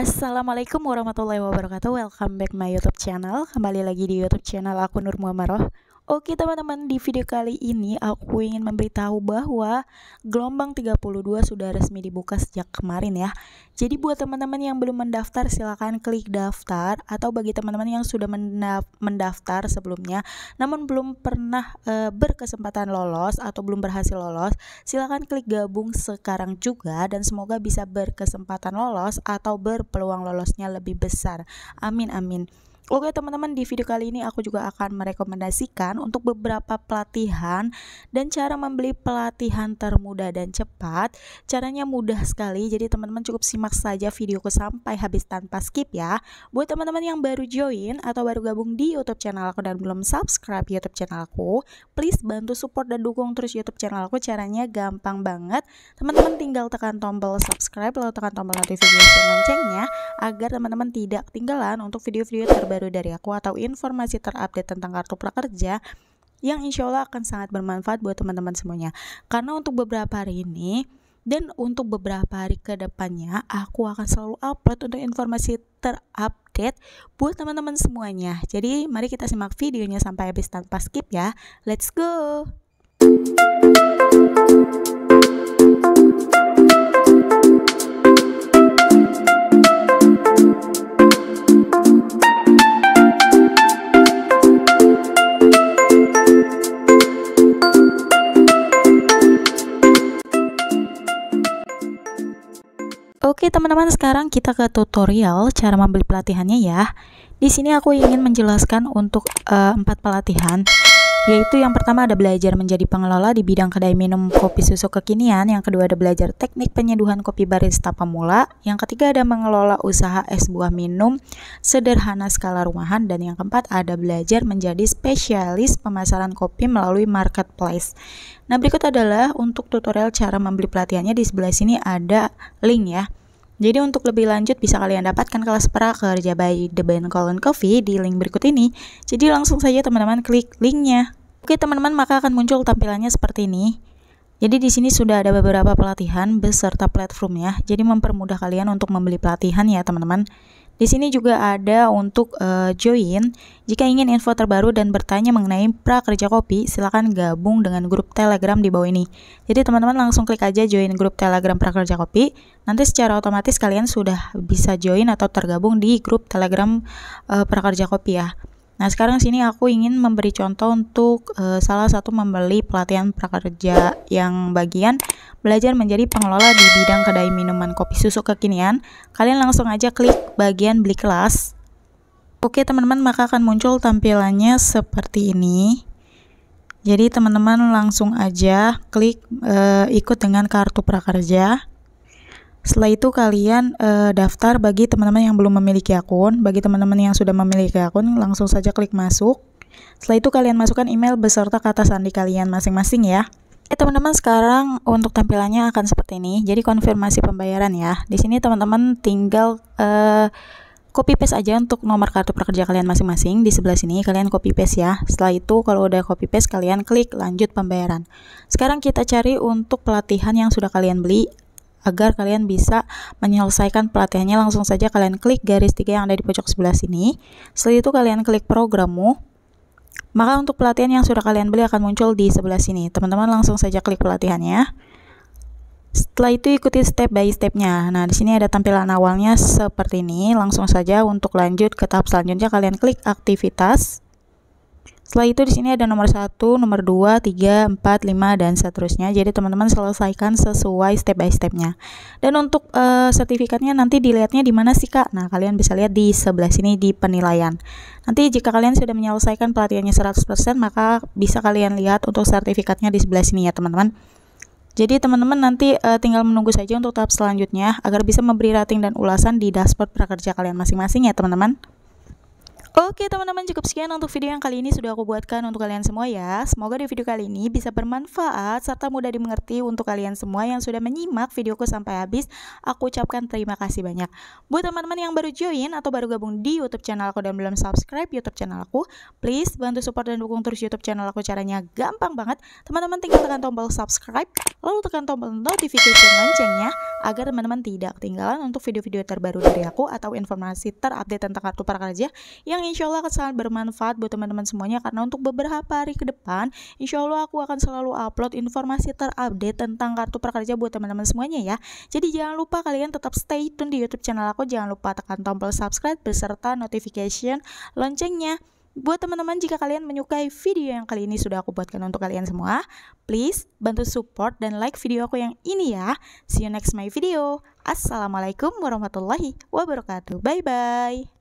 Assalamualaikum warahmatullahi wabarakatuh Welcome back my youtube channel Kembali lagi di youtube channel aku Nur Muhammad Roh. Oke teman-teman, di video kali ini aku ingin memberitahu bahwa gelombang 32 sudah resmi dibuka sejak kemarin ya. Jadi buat teman-teman yang belum mendaftar silahkan klik daftar atau bagi teman-teman yang sudah mendaftar sebelumnya namun belum pernah e, berkesempatan lolos atau belum berhasil lolos silahkan klik gabung sekarang juga dan semoga bisa berkesempatan lolos atau berpeluang lolosnya lebih besar. Amin amin. Oke teman-teman di video kali ini aku juga akan merekomendasikan untuk beberapa pelatihan dan cara membeli pelatihan termudah dan cepat Caranya mudah sekali jadi teman-teman cukup simak saja videoku sampai habis tanpa skip ya Buat teman-teman yang baru join atau baru gabung di youtube channel aku dan belum subscribe youtube channel aku Please bantu support dan dukung terus youtube channel aku caranya gampang banget Teman-teman tinggal tekan tombol subscribe lalu tekan tombol notifikasi loncengnya Agar teman-teman tidak ketinggalan untuk video-video terbaru terbaru dari aku atau informasi terupdate tentang kartu prakerja yang insya Allah akan sangat bermanfaat buat teman-teman semuanya. Karena untuk beberapa hari ini dan untuk beberapa hari ke depannya aku akan selalu upload untuk informasi terupdate buat teman-teman semuanya. Jadi mari kita simak videonya sampai habis tanpa skip ya. Let's go! Oke teman-teman, sekarang kita ke tutorial cara membeli pelatihannya ya. Di sini aku ingin menjelaskan untuk eh, empat pelatihan yaitu yang pertama ada belajar menjadi pengelola di bidang kedai minum kopi susu kekinian, yang kedua ada belajar teknik penyeduhan kopi barista pemula, yang ketiga ada mengelola usaha es buah minum sederhana skala rumahan, dan yang keempat ada belajar menjadi spesialis pemasaran kopi melalui marketplace. Nah berikut adalah untuk tutorial cara membeli pelatihannya di sebelah sini ada link ya. Jadi untuk lebih lanjut bisa kalian dapatkan kelas prakerja by The Band Colon Coffee di link berikut ini. Jadi langsung saja teman-teman klik linknya. Oke teman-teman maka akan muncul tampilannya seperti ini. Jadi di sini sudah ada beberapa pelatihan beserta platformnya. Jadi mempermudah kalian untuk membeli pelatihan ya teman-teman. Di sini juga ada untuk uh, join. Jika ingin info terbaru dan bertanya mengenai prakerja kopi, silakan gabung dengan grup Telegram di bawah ini. Jadi teman-teman langsung klik aja join grup Telegram prakerja kopi. Nanti secara otomatis kalian sudah bisa join atau tergabung di grup Telegram uh, prakerja kopi ya. Nah, sekarang sini aku ingin memberi contoh untuk e, salah satu membeli pelatihan prakerja yang bagian belajar menjadi pengelola di bidang kedai minuman kopi susu kekinian. Kalian langsung aja klik bagian beli kelas. Oke, teman-teman, maka akan muncul tampilannya seperti ini. Jadi, teman-teman langsung aja klik e, ikut dengan kartu prakerja. Setelah itu kalian e, daftar bagi teman-teman yang belum memiliki akun, bagi teman-teman yang sudah memiliki akun langsung saja klik masuk. Setelah itu kalian masukkan email beserta kata sandi kalian masing-masing ya. Oke eh, teman-teman sekarang untuk tampilannya akan seperti ini. Jadi konfirmasi pembayaran ya. Di sini teman-teman tinggal e, copy paste aja untuk nomor kartu prakerja kalian masing-masing di sebelah sini kalian copy paste ya setelah itu kalau udah copy paste kalian klik lanjut pembayaran sekarang kita cari untuk pelatihan yang sudah kalian beli agar kalian bisa menyelesaikan pelatihannya langsung saja kalian klik garis tiga yang ada di pojok sebelah sini setelah itu kalian klik programmu maka untuk pelatihan yang sudah kalian beli akan muncul di sebelah sini teman-teman langsung saja klik pelatihannya setelah itu ikuti step by stepnya nah di sini ada tampilan awalnya seperti ini langsung saja untuk lanjut ke tahap selanjutnya kalian klik aktivitas setelah itu di sini ada nomor 1, nomor 2, 3, 4, 5 dan seterusnya. Jadi teman-teman selesaikan sesuai step by stepnya. Dan untuk uh, sertifikatnya nanti dilihatnya di mana sih Kak? Nah, kalian bisa lihat di sebelah sini di penilaian. Nanti jika kalian sudah menyelesaikan pelatihannya 100%, maka bisa kalian lihat untuk sertifikatnya di sebelah sini ya, teman-teman. Jadi teman-teman nanti uh, tinggal menunggu saja untuk tahap selanjutnya agar bisa memberi rating dan ulasan di dashboard prakerja kalian masing-masing ya, teman-teman. Oke teman-teman cukup sekian untuk video yang kali ini sudah aku buatkan untuk kalian semua ya. Semoga di video kali ini bisa bermanfaat serta mudah dimengerti untuk kalian semua yang sudah menyimak videoku sampai habis. Aku ucapkan terima kasih banyak. Buat teman-teman yang baru join atau baru gabung di YouTube channel aku dan belum subscribe YouTube channel aku, please bantu support dan dukung terus YouTube channel aku. Caranya gampang banget. Teman-teman tinggal tekan tombol subscribe, lalu tekan tombol notification loncengnya agar teman-teman tidak ketinggalan untuk video-video terbaru dari aku atau informasi terupdate tentang kartu prakerja yang insya Allah akan sangat bermanfaat buat teman-teman semuanya karena untuk beberapa hari ke depan insya Allah aku akan selalu upload informasi terupdate tentang kartu prakerja buat teman-teman semuanya ya jadi jangan lupa kalian tetap stay tune di youtube channel aku jangan lupa tekan tombol subscribe beserta notification loncengnya Buat teman-teman jika kalian menyukai video yang kali ini sudah aku buatkan untuk kalian semua, please bantu support dan like video aku yang ini ya. See you next my video. Assalamualaikum warahmatullahi wabarakatuh. Bye-bye.